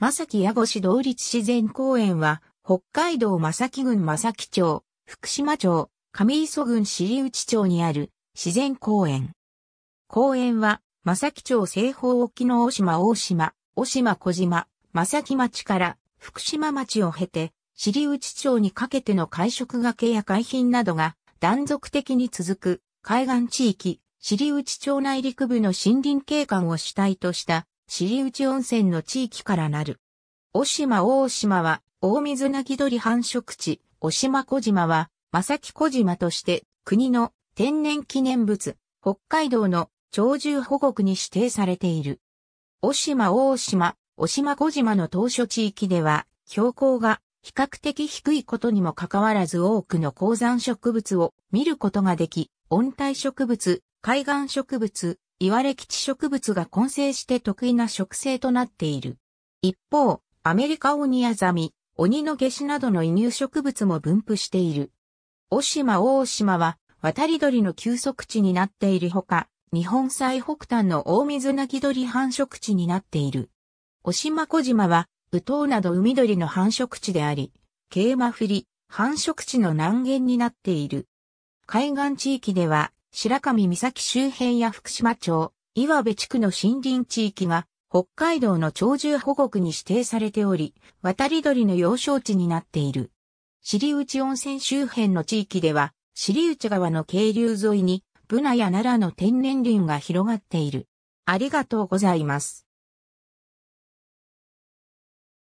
正木矢越同立自然公園は、北海道正木郡正木町、福島町、上磯郡尻内町にある自然公園。公園は、正木町西方沖の大島大島、大島小島、正木町から福島町を経て、尻内町にかけての会食がけや海浜などが断続的に続く海岸地域、尻内町内陸部の森林景観を主体とした尻内温泉の地域からなる。し島大島は、大水なぎ鳥繁殖地、し島小島は、正木小島として、国の天然記念物、北海道の鳥獣保護区に指定されている。し島大島、し島小島の当初地域では、標高が比較的低いことにもかかわらず多くの高山植物を見ることができ、温帯植物、海岸植物、いわれ基地植物が混成して得意な植生となっている。一方、アメリカオニアザミ、鬼の下シなどの移入植物も分布している。オシマオオシマは渡り鳥の休息地になっているほか、日本最北端の大水泣き鳥繁殖地になっている。オシマ小島は、ウトウなど海鳥の繁殖地であり、ケイマフリ、繁殖地の南限になっている。海岸地域では、白神岬周辺や福島町、岩部地区の森林地域が北海道の鳥獣保護区に指定されており、渡り鳥の幼少地になっている。尻内温泉周辺の地域では、尻内川の渓流沿いに、ブナや奈良の天然林が広がっている。ありがとうございます。